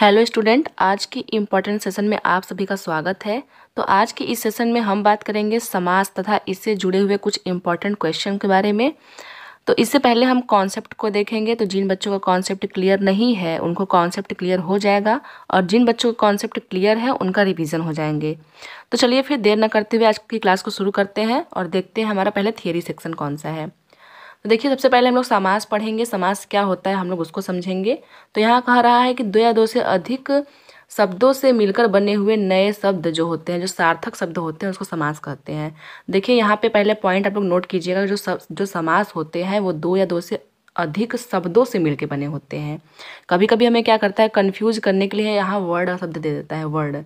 hello student आज के important session में आप सभी का स्वागत है तो आज के इस सेशन में हम बात करेंगे समाज तथा इससे जुड़े हुए कुछ इम्पॉर्टेंट क्वेश्चन के बारे में तो इससे पहले हम कॉन्सेप्ट को देखेंगे तो जिन बच्चों का कॉन्सेप्ट क्लियर नहीं है उनको कॉन्सेप्ट क्लियर हो जाएगा और जिन बच्चों का कॉन्सेप्ट क्लियर है उनका रिविजन हो जाएंगे तो चलिए फिर देर न करते हुए आज की क्लास को शुरू करते हैं और देखते हैं हमारा पहले थियरी सेक्शन कौन सा है तो देखिए सबसे पहले हम लोग समास पढ़ेंगे समास क्या होता है हम लोग उसको समझेंगे तो यहाँ कह रहा है कि दो या दो से अधिक शब्दों से मिलकर बने हुए नए शब्द जो होते हैं जो सार्थक शब्द होते हैं उसको समास कहते हैं देखिए यहाँ पे पहले पॉइंट आप लोग नोट कीजिएगा जो सब, जो समास होते हैं वो दो या दो से अधिक शब्दों से मिलकर बने होते हैं कभी कभी हमें क्या करता है कन्फ्यूज करने के लिए यहाँ वर्ड शब्द दे देता है वर्ड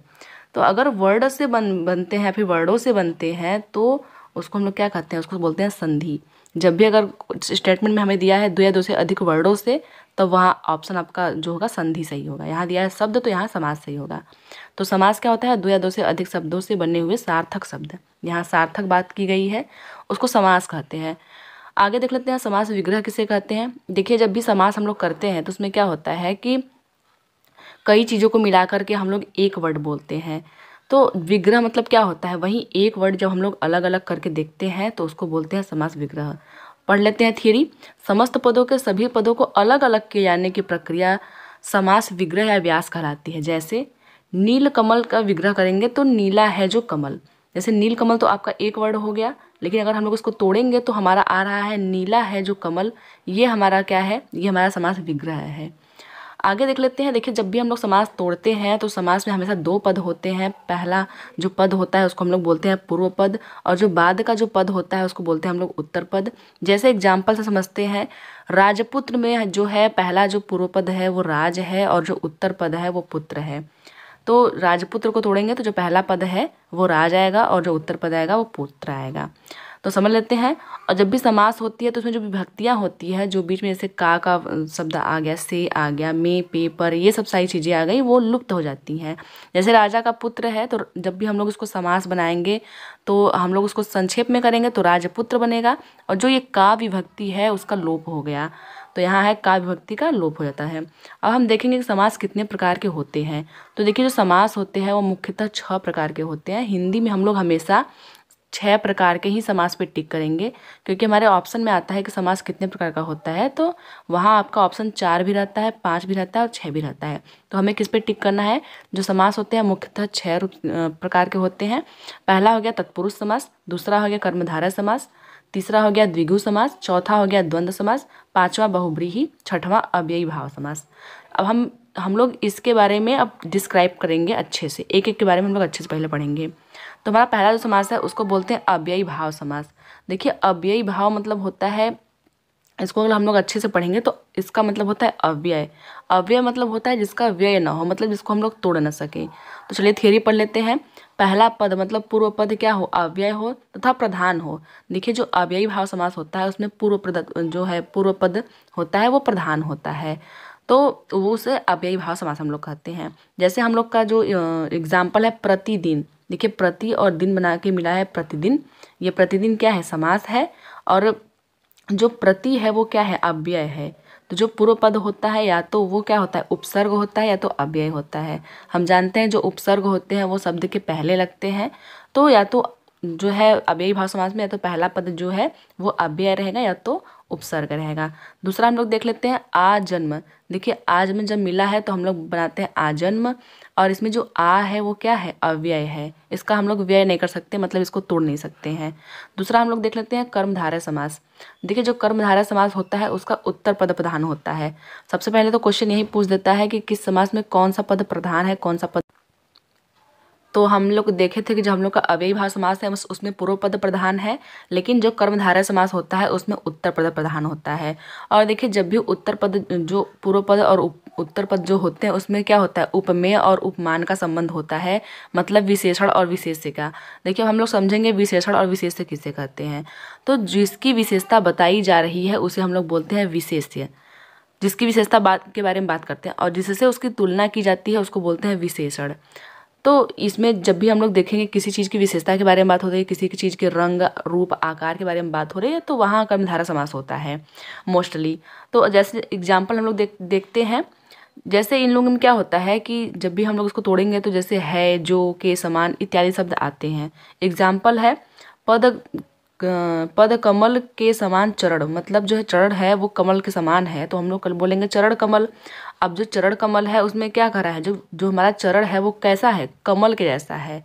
तो अगर वर्ड से बन बनते हैं फिर वर्डों से बनते हैं तो उसको हम लोग क्या कहते हैं उसको बोलते हैं संधि जब भी अगर स्टेटमेंट में हमें दिया है दो या दो से अधिक वर्डों से तो वहाँ ऑप्शन आपका जो होगा संधि सही होगा यहाँ दिया है शब्द तो यहाँ समाज सही होगा तो समाज क्या होता है दो या दो से अधिक शब्दों से बने हुए सार्थक शब्द यहाँ सार्थक बात की गई है उसको समास कहते हैं आगे देख लेते हैं समास विग्रह किसे कहते हैं देखिए जब भी समास हम लोग करते हैं तो उसमें क्या होता है कि कई चीज़ों को मिला करके हम लोग एक वर्ड बोलते हैं तो विग्रह मतलब क्या होता है वहीं एक वर्ड जब हम लोग अलग अलग करके देखते हैं तो उसको बोलते हैं समास विग्रह पढ़ लेते हैं थियरी समस्त पदों के सभी पदों को अलग अलग किए जाने की प्रक्रिया समास विग्रह या व्यास कहलाती है जैसे नील कमल का विग्रह करेंगे तो नीला है जो कमल जैसे नील कमल तो आपका एक वर्ड हो गया लेकिन अगर हम लोग इसको तोड़ेंगे तो हमारा आ रहा है नीला है जो कमल ये हमारा क्या है ये हमारा समास विग्रह है आगे देख लेते हैं देखिए जब भी हम लोग समास तोड़ते हैं तो समास में हमेशा दो पद होते हैं पहला जो पद होता है उसको हम लोग बोलते हैं पूर्व पद और जो बाद का जो पद होता है उसको बोलते हैं हम लोग उत्तर पद जैसे एग्जाम्पल से समझते हैं राजपुत्र में जो है पहला जो पूर्व पद है वो राज है और जो उत्तर पद है वो पुत्र है तो राजपुत्र को तोड़ेंगे तो जो पहला पद है वो राज आएगा और जो उत्तर पद आएगा वो पुत्र आएगा तो समझ लेते हैं और जब भी समास होती है तो उसमें जो विभक्तियाँ होती है जो बीच में जैसे का का शब्द आ गया से आ गया मे पे पर ये सब सारी चीज़ें आ गई वो लुप्त हो जाती हैं जैसे राजा का पुत्र है तो जब भी हम लोग उसको समास बनाएंगे तो हम लोग उसको संक्षेप में करेंगे तो राजपुत्र बनेगा और जो ये का विभक्ति है उसका लोप हो गया तो यहाँ है का विभक्ति का लोप हो जाता है अब हम देखेंगे कि समास कितने प्रकार के होते हैं तो देखिए जो समास होते हैं वो मुख्यतः छः प्रकार के होते हैं हिंदी में हम लोग हमेशा छः प्रकार के ही समास पे टिक करेंगे क्योंकि हमारे ऑप्शन में आता है कि समास कितने प्रकार का होता है तो वहाँ आपका ऑप्शन चार भी रहता है पाँच भी रहता है और छः भी रहता है तो हमें किस पे टिक करना है जो समास होते हैं मुख्यतः छः प्रकार के होते हैं पहला हो गया तत्पुरुष समास दूसरा हो गया कर्मधारा समास तीसरा हो गया द्विगु समास चौथा हो गया द्वंद्व समास पाँचवा बहुब्रीही छठवा अव्ययी भाव समास अब हम हम लोग इसके बारे में अब डिस्क्राइब करेंगे अच्छे से एक एक के बारे में हम लोग अच्छे से पहले पढ़ेंगे तो हमारा पहला जो समास है उसको बोलते हैं अव्ययी भाव समास देखिए अव्ययी भाव मतलब होता है इसको अगर हम लोग अच्छे से पढ़ेंगे तो इसका मतलब होता है अव्यय अव्यय मतलब होता है जिसका व्यय ना हो मतलब जिसको हम लोग तोड़ ना सकें तो चलिए थियोरी पढ़ लेते हैं पहला पद मतलब पूर्व पद क्या हो अव्यय हो तथा प्रधान हो देखिए जो अव्ययी भाव समास होता है उसमें पूर्व जो है पूर्व पद होता है वो प्रधान होता है तो वो उसे अव्ययी भाव समास हम लोग कहते हैं जैसे हम लोग का जो एग्जाम्पल है प्रतिदिन देखिए प्रति और दिन बना के मिला है प्रतिदिन ये प्रतिदिन क्या है समास है और जो प्रति है वो क्या है अव्यय है तो जो पूर्व पद होता है या तो वो क्या होता है उपसर्ग होता है या तो अव्यय होता है हम जानते हैं जो उपसर्ग होते हैं वो शब्द के पहले लगते हैं तो या तो जो है अव्ययी भाव समाज में या तो पहला पद जो है वो अव्यय रहेगा या तो उपसर्ग रहेगा दूसरा हम लोग देख लेते हैं आजन्म देखिए आज में जब मिला है तो हम लोग बनाते हैं आजन्म और इसमें जो आ है वो क्या है अव्यय है इसका हम लोग व्यय नहीं कर सकते मतलब इसको तोड़ नहीं सकते हैं दूसरा हम लोग देख लेते हैं कर्मधारा समास देखिए जो कर्मधारा समास होता है उसका उत्तर पद प्रधान होता है सबसे पहले तो क्वेश्चन यही पूछ देता है कि किस समास में कौन सा पद प्रधान है कौन सा पद तो हम लोग देखे थे कि जो हम लोग का अव्ययी भाव समास है उसमें पूर्व पद प्रधान है लेकिन जो कर्मधारय समास होता है उसमें उत्तर पद प्रधान होता है और देखिए जब भी उत्तर पद जो पूर्व पद और उत्तर पद जो होते हैं उसमें क्या होता है उपमेय और उपमान का संबंध होता है मतलब विशेषण और विशेष्य का देखिए हम लोग समझेंगे विशेषण और विशेष्य किसे कहते हैं तो जिसकी विशेषता बताई जा रही है उसे हम लोग बोलते हैं विशेष्य जिसकी विशेषता बात के बारे में बात करते हैं और जिससे उसकी तुलना की जाती है उसको बोलते हैं विशेषण तो इसमें जब भी हम लोग देखेंगे किसी चीज़ की विशेषता के बारे में बात हो रही है किसी की चीज़ के रंग रूप आकार के बारे में बात हो रही है तो वहाँ कर्मधारा समास होता है मोस्टली तो जैसे एग्जाम्पल हम लोग देख देखते हैं जैसे इन लोगों में क्या होता है कि जब भी हम लोग इसको तोड़ेंगे तो जैसे है जो के समान इत्यादि शब्द आते हैं एग्जाम्पल है पद पद कमल के समान चरण मतलब जो है चरण है वो कमल के समान है तो हम लोग कल बोलेंगे चरण कमल अब जो चरण कमल है उसमें क्या करा है जो जो हमारा चरण है वो कैसा है कमल के जैसा है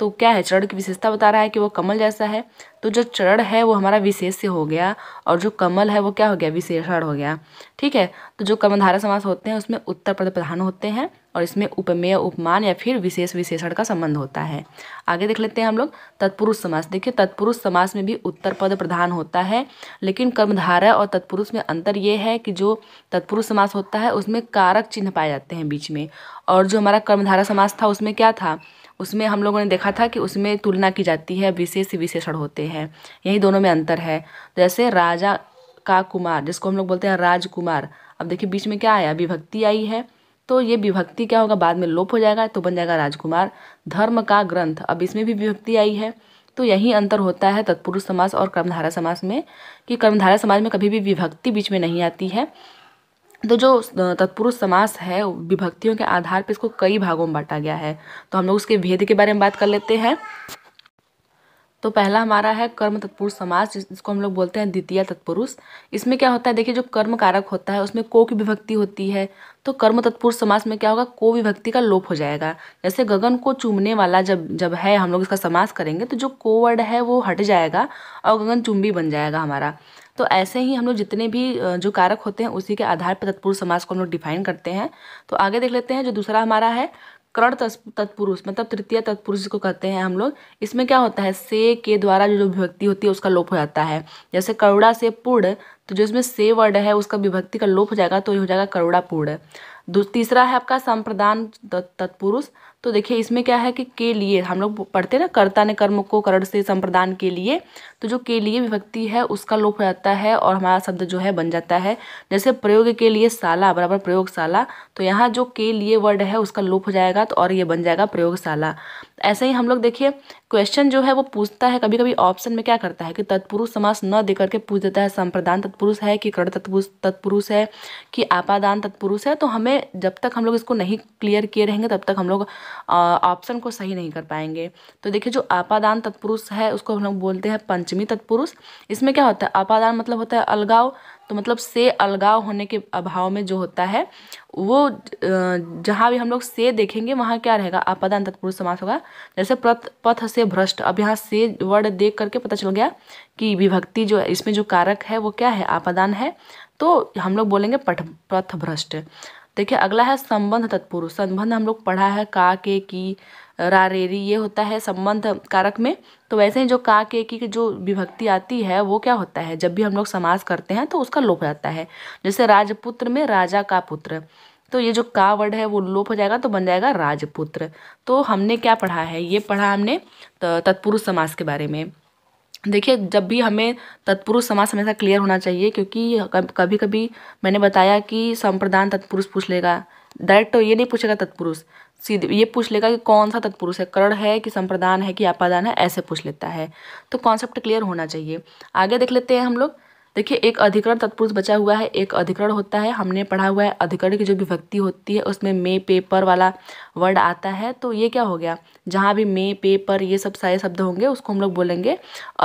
तो क्या है चरण की विशेषता बता रहा है कि वो कमल जैसा है तो जो चरण है वो हमारा विशेष्य हो गया और जो कमल है वो क्या हो गया विशेषण हो गया ठीक है तो जो कर्मधारा समास होते हैं उसमें उत्तर पद प्रधान होते हैं और इसमें उपमेय उपमान या फिर विशेष विशेषण का संबंध होता है आगे देख लेते हैं हम लोग तत्पुरुष समास देखिए तत्पुरुष समास में भी उत्तर पद प्रधान होता है लेकिन कर्मधारा और तत्पुरुष में अंतर ये है कि जो तत्पुरुष समास होता है उसमें कारक चिन्ह पाए जाते हैं बीच में और जो हमारा कर्मधारा समास था उसमें क्या था उसमें हम लोगों ने देखा था कि उसमें तुलना की जाती है विशेष विशेषण होते हैं यही दोनों में अंतर है जैसे राजा का कुमार जिसको हम लोग बोलते हैं राजकुमार अब देखिए बीच में क्या आया विभक्ति आई है तो ये विभक्ति क्या होगा बाद में लोप हो जाएगा तो बन जाएगा राजकुमार धर्म का ग्रंथ अब इसमें भी विभक्ति आई है तो यही अंतर होता है तत्पुरुष समास और कर्मधारा समास में कि कर्मधारा समाज में कभी भी विभक्ति बीच में नहीं आती है तो जो तत्पुरुष समास है विभक्तियों के आधार पर इसको कई भागों में बांटा गया है तो हम लोग उसके भेद के बारे में बात कर लेते हैं तो पहला हमारा है कर्म तत्पुरुष समाज जिसको हम लोग बोलते हैं द्वितीय तत्पुरुष इसमें क्या होता है देखिए जो कर्म कारक होता है उसमें को की विभक्ति होती है तो कर्म तत्पुरुष समास में क्या होगा को विभक्ति का लोप हो जाएगा जैसे गगन को चूमने वाला जब जब है हम लोग इसका समास करेंगे तो जो को वर्ड है वो हट जाएगा और गगन चुम्बी बन जाएगा हमारा तो ऐसे ही हम लोग जितने भी जो कारक होते हैं उसी के आधार पर तत्पुरुष समाज को हम लोग डिफाइन करते हैं तो आगे देख लेते हैं जो दूसरा हमारा है करण तत्पुरुष मतलब तृतीय तत्पुरुष को कहते हैं हम लोग इसमें क्या होता है से के द्वारा जो विभक्ति होती है उसका लोप हो जाता है जैसे करुड़ा से पूर्ण तो जो इसमें से वर्ड है उसका विभक्ति का लोप हो जाएगा तो ये हो जाएगा करुणा पूर्ण तीसरा है आपका संप्रदान तत्पुरुष तो देखिए इसमें क्या है कि के लिए हम लोग पढ़ते ना कर्ता ने कर्म को करण से संप्रदान के लिए तो जो के लिए विभक्ति है उसका लोप हो जाता है और हमारा शब्द जो है बन जाता है जैसे प्रयोग के लिए साला बराबर प्रयोगशाला तो यहाँ जो के लिए वर्ड है उसका लोप हो जाएगा तो और ये बन जाएगा प्रयोगशाला ऐसे ही हम लोग देखिए क्वेश्चन जो है वो पूछता है कभी कभी ऑप्शन में क्या करता है कि तत्पुरुष समास न दे करके पूछ देता है संप्रदान तत्पुरुष है कि कर्ण तत्पुरुष तत्पुरुष है कि आपादान तत्पुरुष है तो हमें जब तक हम लोग इसको नहीं क्लियर किए रहेंगे तब तक हम लोग ऑप्शन को सही नहीं कर पाएंगे तो देखिए जो आपादान तत्पुरुष है उसको हम लोग बोलते हैं पंच पंचमी तत्पुरुष इसमें क्या होता है अपादान मतलब होता है अलगाव तो मतलब से अलगाव होने के अभाव में जो होता है वो जहाँ भी हम लोग से देखेंगे वहाँ क्या रहेगा आपादान तत्पुरुष समास होगा जैसे प्रथ पथ से भ्रष्ट अब यहाँ से वर्ड देख करके पता चल गया कि विभक्ति जो इसमें जो कारक है वो क्या है आपादान है तो हम लोग बोलेंगे पठ पथ भ्रष्ट देखिए अगला है संबंध तत्पुरुष संबंध हम लोग पढ़ा है का के की रारेरी ये होता है संबंध कारक में तो वैसे ही जो का के की जो विभक्ति आती है वो क्या होता है जब भी हम लोग समास करते हैं तो उसका लोप जाता है जैसे राजपुत्र में राजा का पुत्र तो ये जो का वर्ड है वो लोप हो जाएगा तो बन जाएगा राजपुत्र तो हमने क्या पढ़ा है ये पढ़ा हमने तत्पुरुष समास के बारे में देखिए जब भी हमें तत्पुरुष समास हमेशा क्लियर होना चाहिए क्योंकि कभी कभी मैंने बताया कि संप्रदान तत्पुरुष पूछ लेगा डायरेक्ट तो ये नहीं पूछेगा तत्पुरुष सीधे ये पूछ लेगा कि कौन सा तत्पुरुष है करण है कि संप्रदान है कि आपादान है ऐसे पूछ लेता है तो कॉन्सेप्ट क्लियर होना चाहिए आगे देख लेते हैं हम लोग देखिए एक अधिकरण तत्पुरुष बचा हुआ है एक अधिकरण होता है हमने पढ़ा हुआ है अधिकरण की जो विभक्ति होती है उसमें मे पे पर वाला वर्ड आता है तो ये क्या हो गया जहाँ भी मे पे पर ये सब सारे शब्द होंगे उसको हम लोग बोलेंगे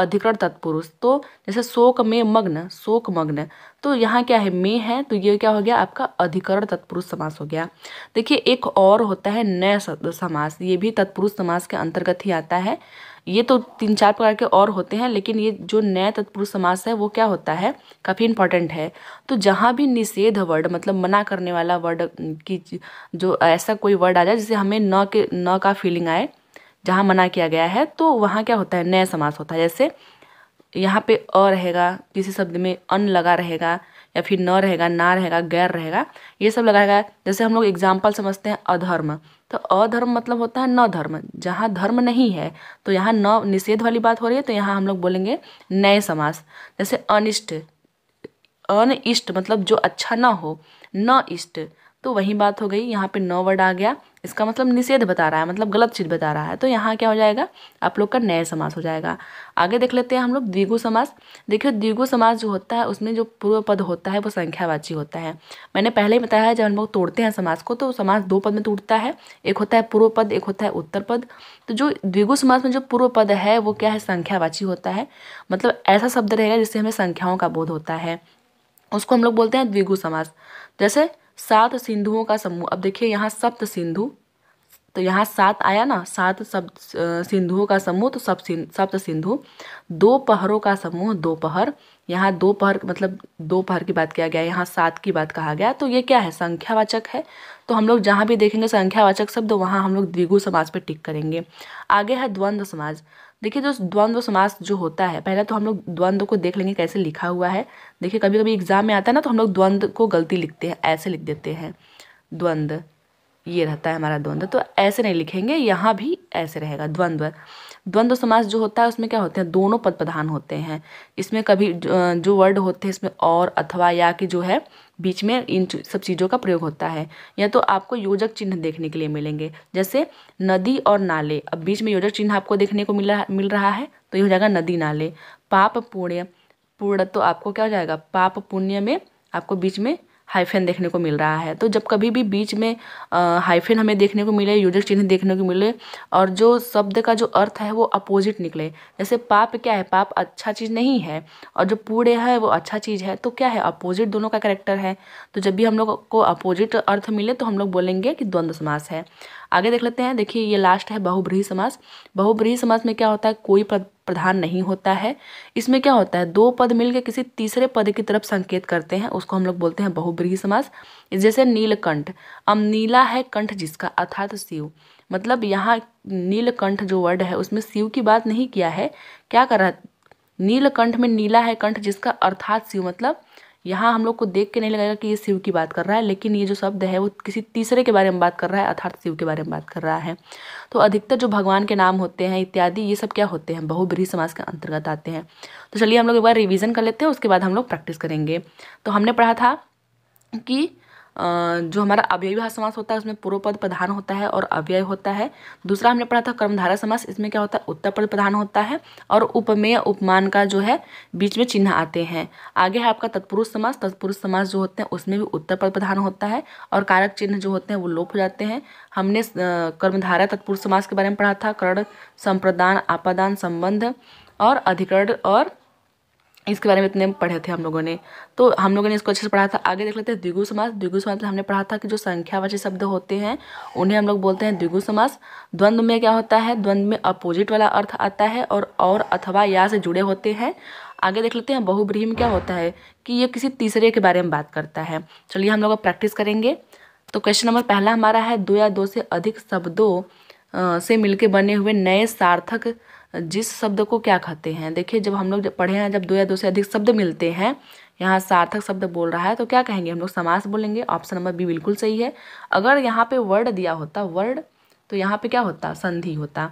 अधिकरण तत्पुरुष तो जैसे शोक में मग्न शोक मग्न तो यहाँ क्या है मे है तो ये क्या हो गया आपका अधिकरण तत्पुरुष समास हो गया देखिए एक और होता है नय समास ये भी तत्पुरुष समास के अंतर्गत ही आता है ये तो तीन चार प्रकार के और होते हैं लेकिन ये जो नए तत्पुरुष समास है वो क्या होता है काफ़ी इंपॉर्टेंट है तो जहाँ भी निषेध वर्ड मतलब मना करने वाला वर्ड की जो ऐसा कोई वर्ड आ जाए जिसे हमें न के न का फीलिंग आए जहाँ मना किया गया है तो वहाँ क्या होता है नया समास होता है जैसे यहाँ पे अ रहेगा किसी शब्द में अन लगा रहेगा या फिर न रहेगा ना रहेगा गैर रहेगा ये सब लगाएगा जैसे हम लोग एग्जाम्पल समझते हैं अधर्म तो अधर्म मतलब होता है न धर्म जहाँ धर्म नहीं है तो यहाँ न निषेध वाली बात हो रही है तो यहाँ हम लोग बोलेंगे नए समास जैसे अनिष्ट अनिष्ट मतलब जो अच्छा ना हो न इष्ट तो वही बात हो गई यहाँ पे नौ वर्ड आ गया इसका मतलब निषेध बता रहा है मतलब गलत चीज़ बता रहा है तो यहाँ क्या हो जाएगा आप लोग का नए समास हो जाएगा आगे देख लेते हैं हम लोग द्विगु समास देखिए द्विगु समास जो होता है उसमें जो पूर्व पद होता है वो संख्यावाची होता है मैंने पहले ही बताया है जब हम लोग तोड़ते हैं समास को तो समास दो पद में टूटता है एक होता है पूर्व पद एक होता है उत्तर पद तो जो द्विगु समास में जो पूर्व पद है वो क्या है संख्यावाची होता है मतलब ऐसा शब्द रहेगा जिससे हमें संख्याओं का बोध होता है उसको हम लोग बोलते हैं द्विगु समास जैसे सात सिंधुओं का समूह अब देखिए यहाँ सप्त सिंधु तो यहाँ सात आया ना सात सब सिंधुओं का समूह तो सब सप्त सिंधु दो पहरों का समूह दो पहर यहाँ दो पहर मतलब दो पहर की बात किया गया यहाँ सात की बात कहा गया तो ये क्या है संख्यावाचक है तो हम लोग जहाँ भी देखेंगे संख्यावाचक शब्द वहाँ हम लोग द्विगु समाज पर टिक करेंगे आगे है द्वंद्व समाज देखिए जो द्वंद्व समास जो होता है पहले तो हम लोग द्वंद्व को देख लेंगे कैसे लिखा हुआ है देखिए कभी कभी एग्जाम में आता है ना तो हम लोग द्वंद्व को गलती लिखते हैं ऐसे लिख देते हैं द्वंद्व ये रहता है हमारा द्वंद्व तो ऐसे नहीं लिखेंगे यहाँ भी ऐसे रहेगा द्वंद्व द्वंद्व समास जो होता है उसमें क्या होते हैं दोनों पद प्रधान होते हैं इसमें कभी जो वर्ड होते हैं इसमें और अथवा या कि जो है बीच में इन सब चीज़ों का प्रयोग होता है या तो आपको योजक चिन्ह देखने के लिए मिलेंगे जैसे नदी और नाले अब बीच में योजक चिन्ह आपको देखने को मिला मिल रहा है तो ये हो जाएगा नदी नाले पाप पुण्य पूर्ण तो आपको क्या हो जाएगा पाप पुण्य में आपको बीच में हाइफेन देखने को मिल रहा है तो जब कभी भी बीच में हाइफेन हमें देखने को मिले योजक चिन्ह देखने को मिले और जो शब्द का जो अर्थ है वो अपोजिट निकले जैसे पाप क्या है पाप अच्छा चीज़ नहीं है और जो पूरे है वो अच्छा चीज़ है तो क्या है अपोजिट दोनों का करेक्टर है तो जब भी हम लोग को अपोजिट अर्थ मिले तो हम लोग बोलेंगे कि द्वंद्व समास है आगे देख लेते हैं देखिए ये लास्ट है बहुब्रीही समास बहुब्रीही समास में क्या होता है कोई प्रधान नहीं होता है इसमें क्या होता है दो पद मिलकर किसी तीसरे पद की तरफ संकेत करते हैं उसको हम लोग बोलते हैं बहुब्रीही समास जैसे नीलकंठ अब नीला है कंठ जिसका अर्थात शिव मतलब यहाँ नीलकंठ जो वर्ड है उसमें शिव की बात नहीं किया है क्या कर रहा नीलकंठ में नीला है कंठ जिसका अर्थात शिव मतलब यहाँ हम लोग को देख के नहीं लगेगा कि ये शिव की बात कर रहा है लेकिन ये जो शब्द है वो किसी तीसरे के बारे में बात कर रहा है अर्थात शिव के बारे में बात कर रहा है तो अधिकतर जो भगवान के नाम होते हैं इत्यादि ये सब क्या होते हैं बहुब्रीही समाज के अंतर्गत आते हैं तो चलिए हम लोग एक बार रिविज़न कर लेते हैं उसके बाद हम लोग प्रैक्टिस करेंगे तो हमने पढ़ा था कि जो हमारा अव्यय समास होता है उसमें पूर्व पद प्रधान होता है और अव्यय होता है दूसरा हमने पढ़ा था कर्मधारा समास इसमें क्या होता है उत्तर पद प्रधान होता है और उपमेय उपमान का जो है बीच में चिन्ह आते हैं आगे है आपका तत्पुरुष समास तत्पुरुष समास जो होते हैं उसमें भी उत्तर पद प्रधान होता है और कारक चिन्ह जो होते हैं वो लोप हो जाते हैं हमने कर्मधारा तत्पुरुष समास के बारे में पढ़ा था कर्ण संप्रदान आपादान संबंध और अधिकरण और इसके बारे में इतने पढ़े थे हम लोगों ने तो हम लोगों ने इसको अच्छे से पढ़ा था आगे देख लेते हैं द्विगु समास द्विगु समास में मतलब हमने पढ़ा था कि जो संख्यावाची शब्द होते हैं उन्हें हम लोग बोलते हैं द्विगु समास द्वंद्व में क्या होता है द्वंद्व में अपोजिट वाला अर्थ आता है और और अथवा या से जुड़े होते हैं आगे देख लेते हैं बहुब्रीही में क्या होता है कि ये किसी तीसरे के बारे में बात करता है चलिए हम लोग प्रैक्टिस करेंगे तो क्वेश्चन नंबर पहला हमारा है दो या दो से अधिक शब्दों से मिलकर बने हुए नए सार्थक जिस शब्द को क्या कहते हैं देखिए जब हम लोग पढ़े हैं जब दो या दो से अधिक शब्द मिलते हैं यहाँ सार्थक शब्द बोल रहा है तो क्या कहेंगे हम लोग समास बोलेंगे ऑप्शन नंबर बी बिल्कुल सही है अगर यहाँ पे वर्ड दिया होता वर्ड तो यहाँ पे क्या होता संधि होता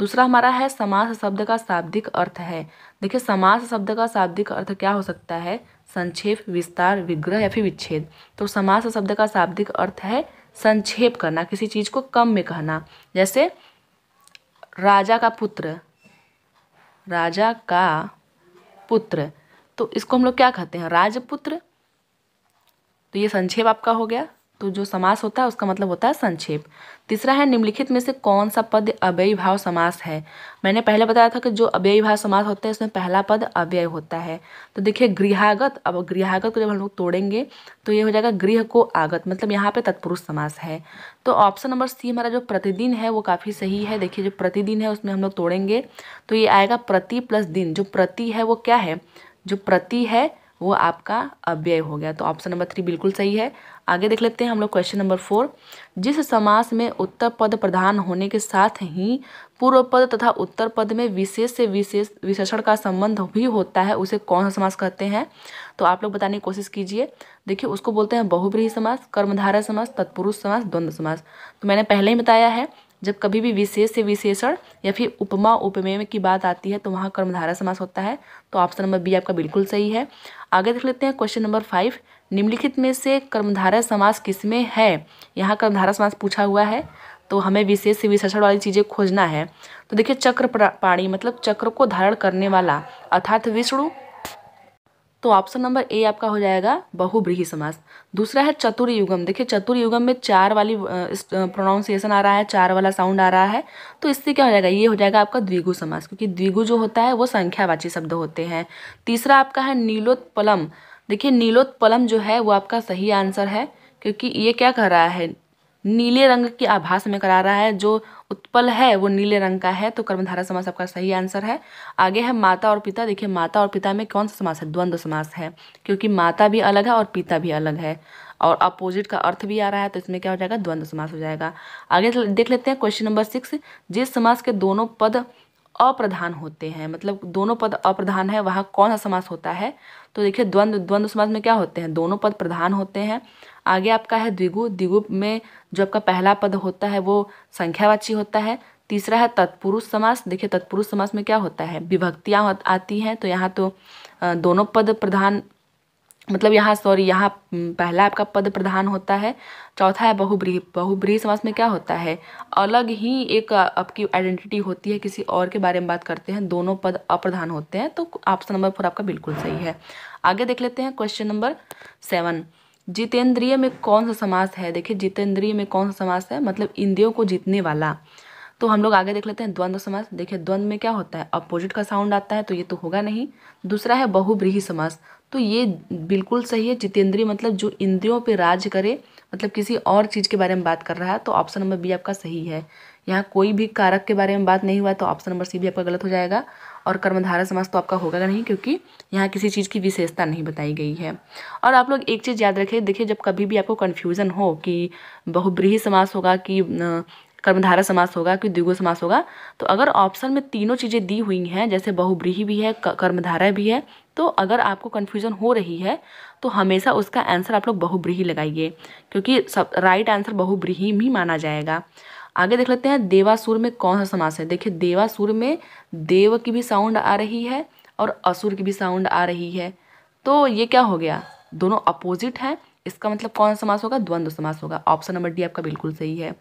दूसरा हमारा है समास शब्द का शाब्दिक अर्थ है देखिए समास शब्द का शाब्दिक अर्थ क्या हो सकता है संक्षेप विस्तार विग्रह या फिर विच्छेद तो समास शब्द का शाब्दिक अर्थ है संक्षेप करना किसी चीज़ को कम में कहना जैसे राजा का पुत्र राजा का पुत्र तो इसको हम लोग क्या कहते हैं राजपुत्र तो ये संक्षेप आपका हो गया तो जो समास होता है उसका मतलब होता है संक्षेप तीसरा है निम्नलिखित में से कौन सा पद अव्ययी भाव समास है मैंने पहले बताया था कि जो अव्ययी भाव समास होता है उसमें पहला पद अव्यय होता है तो देखिए गृहागत अब गृहागत को जब हम लोग तोड़ेंगे तो ये हो जाएगा गृह को आगत मतलब यहाँ पे तत्पुरुष समास है तो ऑप्शन नंबर सी हमारा जो प्रतिदिन है वो काफ़ी सही है देखिए जो प्रतिदिन है उसमें हम लोग तोड़ेंगे तो ये आएगा प्रति प्लस दिन जो प्रति है वो क्या है जो प्रति है वो आपका अव्यय हो गया तो ऑप्शन नंबर थ्री बिल्कुल सही है आगे देख लेते हैं हम लोग क्वेश्चन नंबर फोर जिस समास में उत्तर पद प्रधान होने के साथ ही पूर्व पद तथा उत्तर पद में विशेष से विशेष विशेषण का संबंध भी होता है उसे कौन सा समास कहते हैं तो आप लोग बताने की कोशिश कीजिए देखिए उसको बोलते हैं बहुब्रीही समास कर्मधारा समास तत्पुरुष समास द्वंद्व समास तो मैंने पहले ही बताया है जब कभी भी विशेष से विशेषण या फिर उपमा उपमेय की बात आती है तो वहाँ कर्मधारा समास होता है तो ऑप्शन नंबर बी आपका बिल्कुल सही है आगे देख लेते हैं क्वेश्चन नंबर फाइव निम्नलिखित में से कर्मधारा समास किसमें है यहाँ कर्मधारा समास पूछा हुआ है तो हमें विशेष से विशेषण वाली चीज़ें खोजना है तो देखिए चक्र पाणी मतलब चक्र को धारण करने वाला अर्थात विष्णु तो ऑप्शन नंबर ए आपका हो जाएगा बहुब्रीही समास दूसरा है चतुर्युगम देखिए चतुर्युगम में चार वाली प्रोनाउंसिएशन आ रहा है चार वाला साउंड आ रहा है तो इससे क्या हो जाएगा ये हो जाएगा आपका द्विगु समास क्योंकि द्विगु जो होता है वो संख्यावाची शब्द होते हैं तीसरा आपका है नीलोत्पलम देखिए नीलोत्पलम जो है वो आपका सही आंसर है क्योंकि ये क्या कर रहा है नीले रंग की आभास में करा रहा है जो उत्पल है वो नीले रंग का है तो कर्मधारा समास आपका सही आंसर है आगे है माता और पिता देखिए माता और पिता में कौन सा समास है द्वंद्व समास है क्योंकि माता भी अलग है और पिता भी अलग है और अपोजिट का अर्थ भी आ रहा है तो इसमें क्या हो जाएगा द्वंद्व समास हो जाएगा आगे देख लेते हैं क्वेश्चन नंबर सिक्स जिस समास के दोनों पद अप्रधान होते हैं मतलब दोनों पद अप्रधान है वहाँ कौन सा समास होता है तो देखिए द्वंद्व द्वंद्व समास में क्या होते हैं दोनों पद प्रधान होते हैं आगे आपका है द्विगु द्विगु में जो आपका पहला पद होता है वो संख्यावाची होता है तीसरा है तत्पुरुष समास देखिए तत्पुरुष समास में क्या होता है विभक्तियाँ आती हैं तो यहाँ तो दोनों पद प्रधान मतलब यहाँ सॉरी यहाँ हम्म, पहला आपका पद प्रधान होता है चौथा है बहुब्रीह बहुब्रीह समाज में क्या होता है अलग ही एक आपकी आइडेंटिटी होती है किसी और के बारे में बात करते हैं दोनों पद अप्रधान होते हैं तो ऑप्शन नंबर फोर आपका बिल्कुल सही है आगे देख लेते हैं क्वेश्चन नंबर सेवन जितेंद्रिय में कौन सा समास है देखिए जितेंद्रिय में कौन सा समास है मतलब इंद्रियों को जीतने वाला तो हम लोग आगे देख लेते हैं द्वंद्व समास देखिए द्वंद्व में क्या होता है अपोजिट का साउंड आता है तो ये तो होगा नहीं दूसरा है बहुब्रीही समास तो ये बिल्कुल सही है जितेंद्री मतलब जो इंद्रियों पे राज करे मतलब किसी और चीज़ के बारे में बात कर रहा है तो ऑप्शन नंबर बी आपका सही है यहाँ कोई भी कारक के बारे में बात नहीं हुआ तो ऑप्शन नंबर सी भी आपका गलत हो जाएगा और कर्मधारा समास तो आपका होगा नहीं क्योंकि यहाँ किसी चीज़ की विशेषता नहीं बताई गई है और आप लोग एक चीज़ याद रखें देखिए जब कभी भी आपको कन्फ्यूज़न हो कि बहुब्रीही समास होगा कि कर्मधारा समास होगा कि द्विगु समास होगा तो अगर ऑप्शन में तीनों चीज़ें दी हुई हैं जैसे बहुब्रीही भी है कर्मधारा भी है तो अगर आपको कन्फ्यूज़न हो रही है तो हमेशा उसका आंसर आप लोग बहुब्रीही लगाइए क्योंकि सब राइट आंसर बहुब्रीही ही माना जाएगा आगे देख लेते हैं देवासुर में कौन सा समास है देखिए देवासुर में देव की भी साउंड आ रही है और असुर की भी साउंड आ रही है तो ये क्या हो गया दोनों अपोजिट हैं इसका मतलब कौन सा समास होगा द्वंद्व समास होगा ऑप्शन नंबर डी आपका बिल्कुल सही है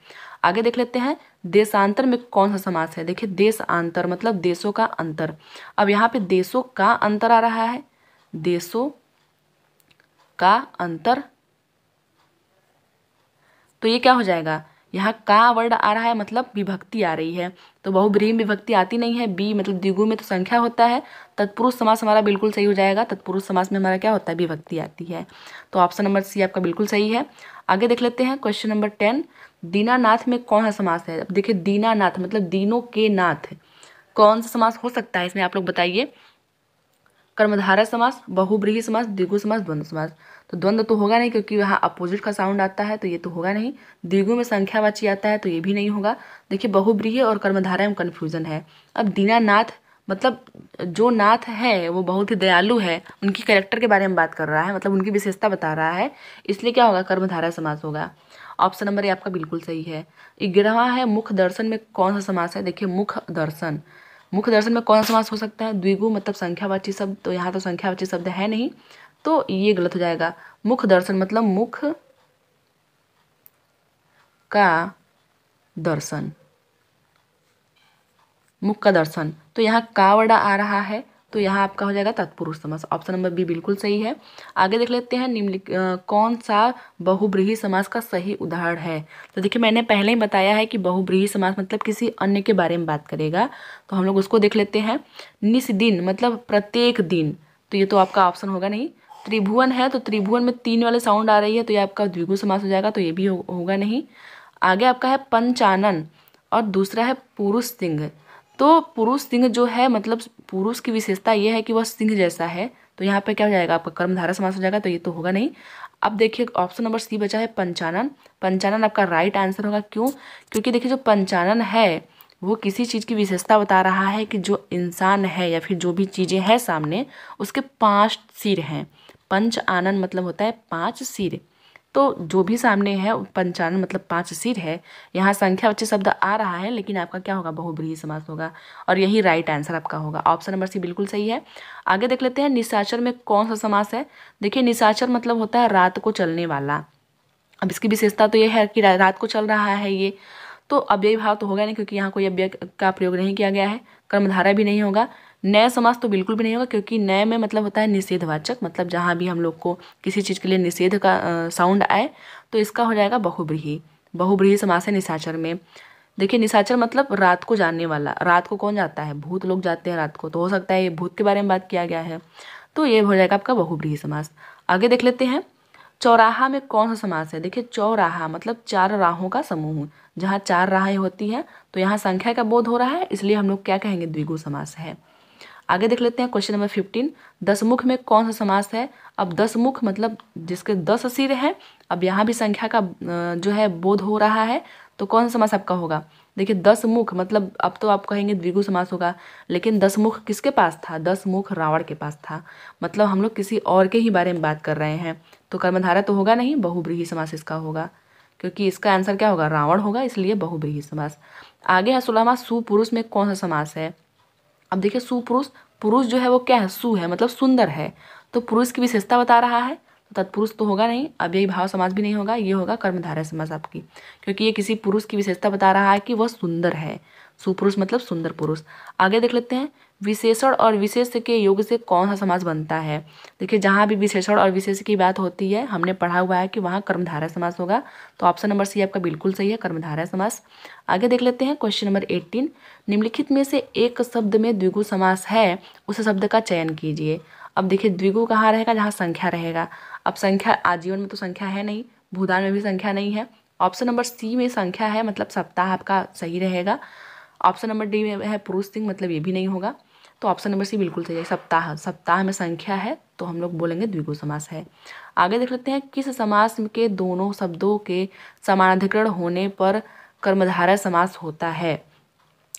आगे देख लेते हैं देशांतर में कौन सा समास है देखिए देशांतर मतलब देशों का अंतर अब यहाँ पे देशों का अंतर आ रहा है देशों का अंतर तो ये क्या हो जाएगा यहाँ का वर्ड आ रहा है मतलब विभक्ति आ रही है तो बहुब्रीम में विभक्ति आती नहीं है बी मतलब द्विगु में तो संख्या होता है तत्पुरुष समास हमारा बिल्कुल सही हो जाएगा तत्पुरुष समास में हमारा क्या होता है विभक्ति आती है तो ऑप्शन नंबर सी आपका बिल्कुल सही है आगे देख लेते हैं क्वेश्चन नंबर टेन दीनानाथ में कौन सा समास है अब देखिए दीनानाथ मतलब दीनों के नाथ कौन सा समास हो सकता है इसमें आप लोग बताइए कर्मधारा समास बहुब्रीही समास द्विगु समास द्वंद्व समास तो द्वंद्व तो होगा नहीं क्योंकि वहाँ अपोजिट का साउंड आता है तो ये तो होगा नहीं दीर्घों में संख्यावाची आता है तो ये भी नहीं होगा देखिए बहुब्रीय और कर्मधारा में कन्फ्यूज़न है अब दीनानाथ मतलब जो नाथ है वो बहुत ही दयालु है उनकी कैरेक्टर के बारे में बात कर रहा है मतलब उनकी विशेषता बता रहा है इसलिए क्या होगा कर्मधारा समास होगा ऑप्शन नंबर ये आपका बिल्कुल सही है ग्यारहवा है मुख दर्शन में कौन सा समास है देखिए मुख दर्शन मुख दर्शन में कौन सा समास हो सकता है द्विगु मतलब संख्यावाची शब्द तो यहाँ तो संख्यावाची शब्द है नहीं तो ये गलत हो जाएगा मुख दर्शन मतलब मुख का दर्शन मुख का दर्शन तो यहाँ कावड़ा आ रहा है तो यहाँ आपका हो जाएगा तत्पुरुष समास ऑप्शन नंबर बी बिल्कुल सही है आगे देख लेते हैं निम्नलिखित कौन सा बहुब्रीही समास का सही उदाहरण है तो देखिए मैंने पहले ही बताया है कि बहुब्रीही समास मतलब किसी अन्य के बारे में बात करेगा तो हम लोग उसको देख लेते हैं निस दिन मतलब प्रत्येक दिन तो ये तो आपका ऑप्शन होगा नहीं त्रिभुवन है तो त्रिभुवन में तीन वाले साउंड आ रही है तो ये आपका द्विगु समास हो जाएगा तो ये भी हो, होगा नहीं आगे आपका है पंचानन और दूसरा है पुरुष सिंह तो पुरुष सिंह जो है मतलब पुरुष की विशेषता ये है कि वह सिंह जैसा है तो यहाँ पे क्या हो जाएगा आपका कर्मधारा समास हो जाएगा तो ये तो होगा नहीं अब देखिए ऑप्शन नंबर सी बचा है पंचानन पंचानन आपका राइट आंसर होगा क्यों क्योंकि देखिए जो पंचानन है वो किसी चीज़ की विशेषता बता रहा है कि जो इंसान है या फिर जो भी चीज़ें हैं सामने उसके पांच सिर हैं पंच आनन मतलब होता है पाँच सिर तो जो भी सामने है पंचानन मतलब पाँच सिर है यहाँ संख्या उच्च शब्द आ रहा है लेकिन आपका क्या होगा बहुब्रीही समास होगा और यही राइट आंसर आपका होगा ऑप्शन नंबर सी बिल्कुल सही है आगे देख लेते हैं निशाचर में कौन सा समास है देखिए निशाचर मतलब होता है रात को चलने वाला अब इसकी विशेषता तो ये है कि रात को चल रहा है ये तो अव्यय भाव तो होगा नहीं क्योंकि यहाँ कोई अव्यय का प्रयोग नहीं किया गया है कर्मधारा भी नहीं होगा नए समाज तो बिल्कुल भी नहीं होगा क्योंकि नए में मतलब होता है निषेधवाचक मतलब जहाँ भी हम लोग को किसी चीज़ के लिए निषेध का साउंड आए तो इसका हो जाएगा बहुब्रीही बहुब्रीही समास है निशाचर में देखिए निशाचर मतलब रात को जाने वाला रात को कौन जाता है भूत लोग जाते हैं रात को तो हो सकता है ये भूत के बारे में बात किया गया है तो ये हो जाएगा आपका बहुब्रीही समास आगे देख लेते हैं चौराहा में कौन सा समास है देखिए चौराहा मतलब चार राहों का समूह जहाँ चार राहें होती हैं तो यहाँ संख्या का बोध हो रहा है इसलिए हम लोग क्या कहेंगे द्विगु समास है आगे देख लेते हैं क्वेश्चन नंबर फिफ्टीन दसमुख में कौन सा समास है अब दसमुख मतलब जिसके दस सिर हैं अब यहाँ भी संख्या का जो है बोध हो रहा है तो कौन सा समास आपका होगा देखिए दस मुख मतलब अब तो आप कहेंगे द्विगु समास होगा लेकिन दस मुख किसके पास था दस मुख रावण के पास था मतलब हम लोग किसी और के ही बारे में बात कर रहे हैं तो कर्मधारा तो होगा नहीं बहुब्रीही समास इसका होगा क्योंकि इसका आंसर क्या होगा रावण होगा इसलिए बहुब्रीही समास आगे है सोलहवा सुपुरुष में कौन सा समास है अब देखिए सुपुरुष पुरुष जो है वो क्या है सु है मतलब सुंदर है तो पुरुष की विशेषता बता रहा है तो तत्पुरुष तो होगा नहीं अब यही भाव समाज भी नहीं होगा ये होगा कर्मधारय समाज आपकी क्योंकि ये किसी पुरुष की विशेषता बता रहा है कि वह सुंदर है सुपुरुष मतलब सुंदर पुरुष आगे देख लेते हैं विशेषण और विशेष के योग से कौन सा समाज बनता है देखिए जहाँ भी विशेषण और विशेष की बात होती है हमने पढ़ा हुआ है कि वहाँ कर्मधारा समास होगा तो ऑप्शन नंबर सी आपका बिल्कुल सही है कर्मधारा समास आगे देख लेते हैं क्वेश्चन नंबर एट्टीन निम्नलिखित में से एक शब्द में द्विगु समास है उस शब्द का चयन कीजिए अब देखिए द्विगु कहाँ रहेगा जहाँ संख्या रहेगा अब संख्या आजीवन में तो संख्या है नहीं भूदान में भी संख्या नहीं है ऑप्शन नंबर सी में संख्या है मतलब सप्ताह आपका सही रहेगा ऑप्शन नंबर डी में है पुरुष सिंह मतलब ये भी नहीं होगा तो ऑप्शन नंबर सी बिल्कुल सही है सप्ताह सप्ताह में संख्या है तो हम लोग बोलेंगे द्विगु समास है आगे देख लेते हैं किस समास के दोनों शब्दों के समानाधिकरण होने पर कर्मधारा समास होता है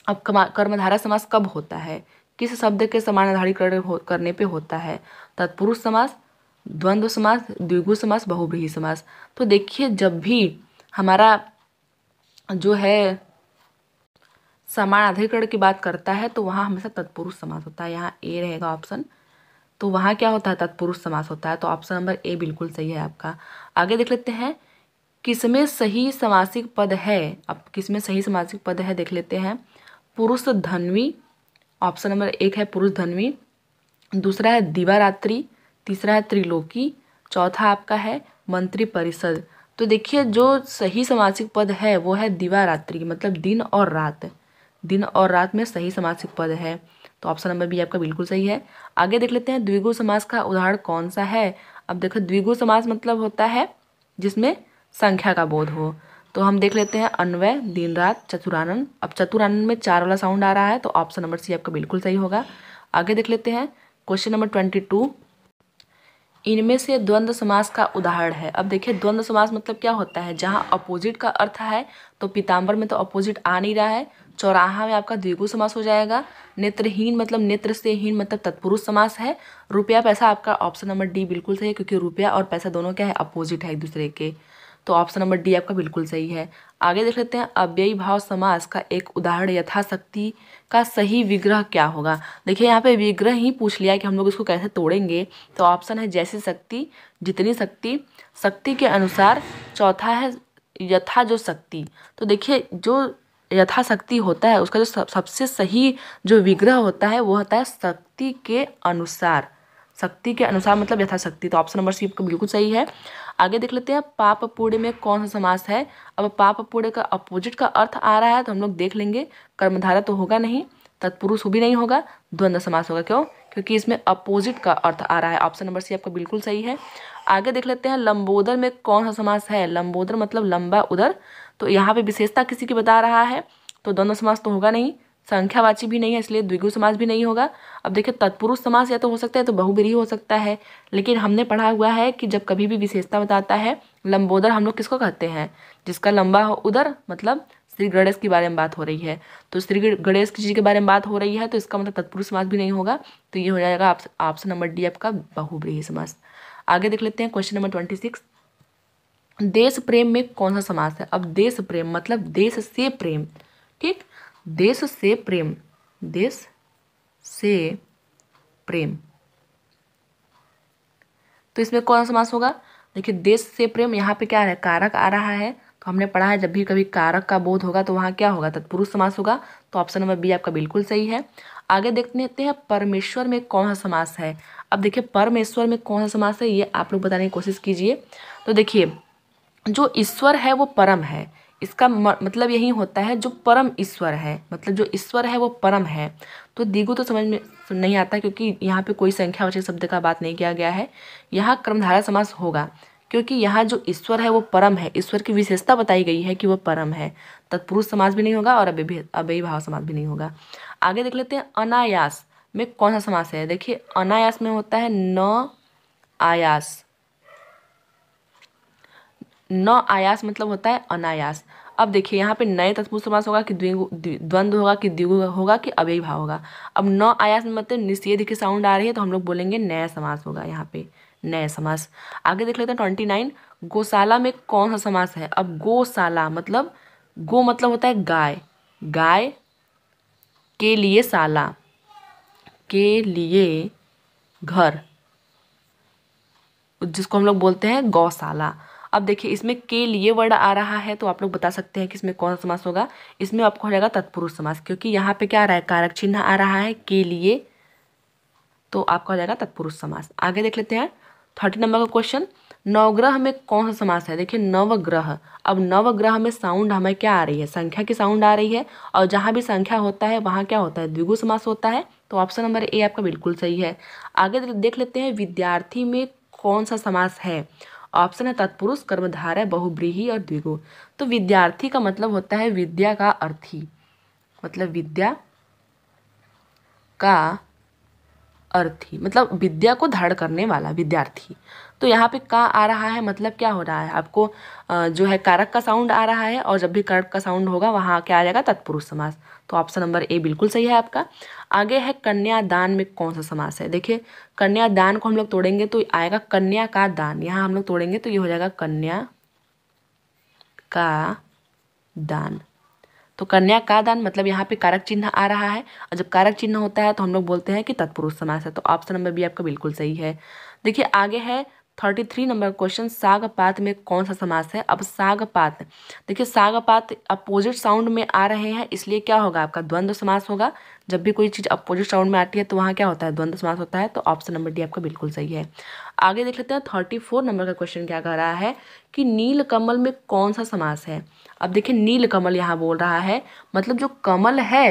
अब कर्मधारा समास कब होता है किस शब्द के समानाधारीकरण हो, करने पे होता है तत्पुरुष समास द्वंद्व समास द्विगु समास बहुब्रीही समास तो देखिए जब भी हमारा जो है समान अधिकरण की बात करता है तो वहाँ हमेशा तत्पुरुष समास होता है यहाँ ए रहेगा ऑप्शन तो वहाँ क्या होता है तत्पुरुष समास होता है तो ऑप्शन नंबर ए बिल्कुल सही है आपका आगे देख लेते हैं किसमें सही समासिक पद है अब किसमें सही समासिक पद है देख लेते हैं पुरुष धनवी ऑप्शन नंबर एक है पुरुष धनवी दूसरा है दिवारात्रि तीसरा है त्रिलोकी चौथा आपका है मंत्री परिषद तो देखिए जो सही समासिक पद है वो है दिवारात्रि मतलब दिन और रात दिन और रात में सही समासिक पद है तो ऑप्शन नंबर बी आपका बिल्कुल सही है आगे देख लेते हैं द्विगु समास का उदाहरण कौन सा है अब देखो द्विगु समास मतलब होता है जिसमें संख्या का बोध हो तो हम देख लेते हैं अन्वय दिन रात चतुरानंद अब चतुरानंद में चार वाला साउंड आ रहा है तो ऑप्शन नंबर सी आपका बिल्कुल सही होगा आगे देख लेते हैं क्वेश्चन नंबर ट्वेंटी टू इनमें से द्वंद्व समास का उदाहरण है अब देखिए द्वंद्व समास मतलब क्या होता है जहाँ अपोजिट का अर्थ है तो पीताम्बर में तो अपोजिट आ नहीं रहा है चौराहा में आपका द्विगु समास हो जाएगा नेत्रहीन मतलब नेत्र से हीन मतलब तत्पुरुष समास है रुपया पैसा आपका ऑप्शन नंबर डी बिल्कुल सही है क्योंकि रुपया और पैसा दोनों क्या है अपोजिट है एक दूसरे के तो ऑप्शन नंबर डी आपका बिल्कुल सही है आगे देख लेते हैं अव्ययी भाव समास का एक उदाहरण यथाशक्ति का सही विग्रह क्या होगा देखिए यहाँ पे विग्रह ही पूछ लिया कि हम लोग इसको कैसे तोड़ेंगे तो ऑप्शन है जैसी शक्ति जितनी शक्ति शक्ति के अनुसार चौथा है यथा जो शक्ति तो देखिए जो यथाशक्ति होता है उसका जो सब सबसे सही जो विग्रह होता है वो होता है शक्ति के अनुसार शक्ति के अनुसार मतलब यथाशक्ति तो ऑप्शन नंबर सी आपका बिल्कुल सही है आगे देख लेते हैं पाप पूड़े में कौन सा समास है अब पाप पूड़े का अपोजिट का अर्थ आ रहा है तो हम लोग देख लेंगे कर्मधारा तो होगा नहीं तत्पुरुष भी नहीं होगा द्वंद्व समास होगा क्यों क्योंकि इसमें अपोजिट का अर्थ आ रहा है ऑप्शन नंबर सी आपका बिल्कुल सही है आगे देख लेते हैं लंबोदर में कौन सा समास है लंबोदर मतलब लंबा उधर तो यहाँ पे विशेषता किसी की बता रहा है तो द्वंद्व समास तो होगा नहीं संख्यावाची भी नहीं है इसलिए द्विगु समास भी नहीं होगा अब देखिए तत्पुरुष समास या तो हो सकता है तो बहुबरी हो सकता है लेकिन हमने पढ़ा हुआ है कि जब कभी भी विशेषता बताता है लंबोदर हम लोग किसको कहते हैं जिसका लंबा हो उधर मतलब श्री गणेश के बारे में बात हो रही है तो श्री गणेश जी के बारे में बात हो रही है तो इसका मतलब तत्पुरुष समास भी नहीं होगा तो ये हो जाएगा आपसे आप, नंबर डी आपका बहुब्रीही समास आगे देख लेते हैं क्वेश्चन नंबर ट्वेंटी सिक्स देश प्रेम में कौन सा समास है अब देश प्रेम मतलब देश से प्रेम ठीक देश से प्रेम देश से प्रेम तो इसमें कौन सा समास होगा देखिए देश से प्रेम यहाँ पे क्या है कारक आ रहा है तो हमने पढ़ा है जब भी कभी कारक का बोध होगा तो वहाँ क्या होगा तत्पुरुष समास होगा तो ऑप्शन नंबर बी आपका बिल्कुल सही है आगे देखते हैं परमेश्वर में कौन सा समास है अब देखिए परमेश्वर में कौन सा समास है ये आप लोग बताने की कोशिश कीजिए तो देखिए जो ईश्वर है वो परम है इसका मतलब यही होता है जो परम ईश्वर है मतलब जो ईश्वर है वो परम है तो दिगु तो समझ में नहीं आता क्योंकि यहाँ पे कोई संख्यावाचक शब्द का बात नहीं किया गया है यहाँ कर्मधारा समास होगा क्योंकि यहाँ जो ईश्वर है वो परम है ईश्वर की विशेषता बताई गई है कि वो परम है तत्पुरुष समाज भी नहीं होगा और अभी अभी भाव समाज भी नहीं होगा आगे देख लेते हैं अनायास में कौन सा समास है देखिए अनायास में होता है न आयास न आयास मतलब होता है अनायास अब देखिए यहाँ पे नए तत्पुरुष समास होगा कि द्वंद्व होगा कि द्विगु होगा कि भाव होगा अब न आयास मतलब निषेध की साउंड आ रही है तो हम लोग बोलेंगे नया समास होगा यहाँ पे नया समास आगे देख लेते हैं ट्वेंटी नाइन गौशाला में कौन सा समास है अब गौशाला मतलब गो मतलब होता है गाय गाय के लिए साला के लिए घर जिसको हम लोग बोलते हैं गौशाला अब देखिए इसमें के लिए वर्ड आ रहा है तो आप लोग बता सकते हैं कि इसमें कौन सा समास होगा इसमें आपको हो जाएगा तत्पुरुष समास क्योंकि यहाँ पे क्या आ रहा है कारक चिन्ह आ रहा है के लिए तो आपका हो जाएगा तत्पुरुष समास आगे देख लेते हैं थर्टी नंबर का क्वेश्चन नवग्रह में कौन सा समास है देखिए नवग्रह अब नवग्रह में साउंड हमें क्या आ रही है संख्या की साउंड आ रही है और जहाँ भी संख्या होता है वहाँ क्या होता है द्विगु समास होता है तो ऑप्शन नंबर ए आपका बिल्कुल सही है आगे देख लेते हैं विद्यार्थी में कौन सा समास है ऑप्शन है तत्पुरुष कर्मधारय बहुब्रीही और द्विगो तो विद्यार्थी का मतलब होता है विद्या का अर्थी मतलब विद्या का अर्थी मतलब विद्या को धारण करने वाला विद्यार्थी तो यहाँ पे का आ रहा है मतलब क्या हो रहा है आपको जो है कारक का साउंड आ रहा है और जब भी कारक का साउंड होगा वहाँ क्या आ जाएगा तत्पुरुष समास तो ऑप्शन नंबर ए बिल्कुल सही है आपका आगे है कन्यादान में कौन सा समास है देखिए कन्यादान को हम लोग तोड़ेंगे तो आएगा कन्या का दान यहाँ हम लोग तोड़ेंगे तो ये हो जाएगा कन्या का दान तो कन्या का दान मतलब यहाँ पे कारक चिन्ह आ रहा है और जब कारक चिन्ह होता है तो हम लोग बोलते हैं कि तत्पुरुष समास है तो ऑप्शन नंबर बी आपका बिल्कुल सही है देखिए आगे है थर्टी थ्री नंबर क्वेश्चन सागपात में कौन सा समास है अब सागपात देखिए सागपात अपोजिट साउंड में आ रहे हैं इसलिए क्या होगा आपका द्वंद्व समास होगा जब भी कोई चीज़ अपोजिट साउंड में आती है तो वहाँ क्या होता है द्वंद्व समास होता है तो ऑप्शन नंबर डी आपका बिल्कुल सही है आगे देख लेते हैं थर्टी फोर नंबर का क्वेश्चन क्या कह रहा है कि नील कमल में कौन सा समास है अब देखिए नील कमल यहाँ बोल रहा है मतलब जो कमल है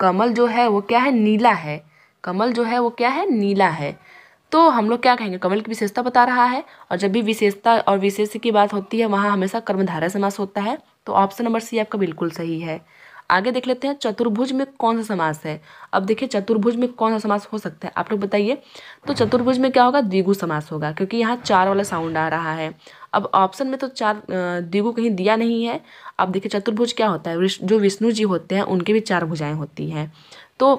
कमल जो है वो क्या है नीला है कमल जो है वो क्या है नीला है तो हम लोग क्या कहेंगे कमल की विशेषता बता रहा है और जब भी विशेषता और विशेष की बात होती है वहाँ हमेशा कर्मधारा समास होता है तो ऑप्शन नंबर सी आपका बिल्कुल सही है आगे देख लेते हैं चतुर्भुज में कौन सा समास है अब देखिए चतुर्भुज में कौन सा समास हो सकता है आप लोग बताइए तो चतुर्भुज में क्या होगा द्विगु समास होगा क्योंकि यहाँ चार वाला साउंड आ रहा है अब ऑप्शन में तो चार द्विगु कहीं दिया नहीं है अब देखिए चतुर्भुज क्या होता है जो विष्णु जी होते हैं उनके भी चार भुजाएं होती हैं तो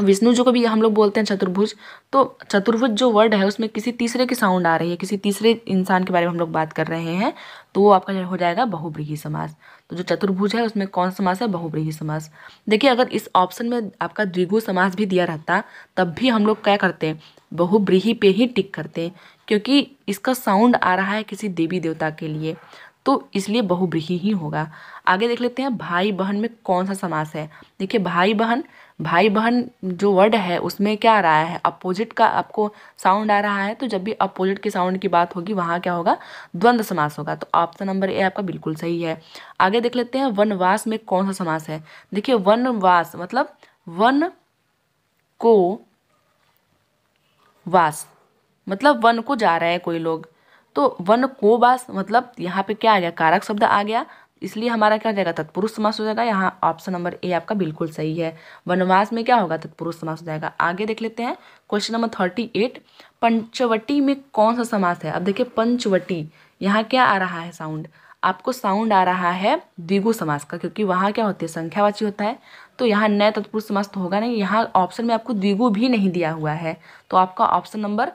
विष्णु जी को भी हम लोग बोलते हैं चतुर्भुज तो चतुर्भुज जो वर्ड है उसमें किसी तीसरे की साउंड आ रही है किसी तीसरे इंसान के बारे में हम लोग बात कर रहे हैं तो वो आपका हो जाएगा बहुब्रीही समास तो जो चतुर्भुज है उसमें कौन समास है बहुब्रीही समास देखिए अगर इस ऑप्शन में आपका द्विगु समास भी दिया रहता तब भी हम लोग क्या करते हैं बहुब्रीही पे ही टिक करते हैं क्योंकि इसका साउंड आ रहा है किसी देवी देवता के लिए तो इसलिए बहुब्रीही ही होगा आगे देख लेते हैं भाई बहन में कौन सा समास है देखिए भाई बहन भाई बहन जो वर्ड है उसमें क्या आ रहा है अपोजिट का आपको साउंड आ रहा है तो जब भी अपोजिट के साउंड की बात होगी वहाँ क्या होगा द्वंद्व समास होगा तो ऑप्शन नंबर ए आपका बिल्कुल सही है आगे देख लेते हैं वनवास में कौन सा समास है देखिए वनवास मतलब वन को वास मतलब वन को जा रहे हैं कोई लोग तो वन को वास मतलब यहाँ पे क्या आ गया कारक शब्द आ गया इसलिए हमारा क्या हो जाएगा तत्पुरुष समास हो जाएगा यहाँ ऑप्शन नंबर ए आपका बिल्कुल सही है वनवास में क्या होगा तत्पुरुष समास हो जाएगा आगे देख लेते हैं question number thirty eight Panchavati में कौन सा समास है अब देखिए पंचवटी यहाँ क्या आ रहा है साउंड आपको साउंड आ रहा है द्विगु समास का क्योंकि वहाँ क्या होती है संख्यावाची होता है तो यहाँ नए तत्पुरुष समास तो होगा नहीं यहाँ ऑप्शन में आपको द्विगु भी नहीं दिया हुआ है तो आपका ऑप्शन नंबर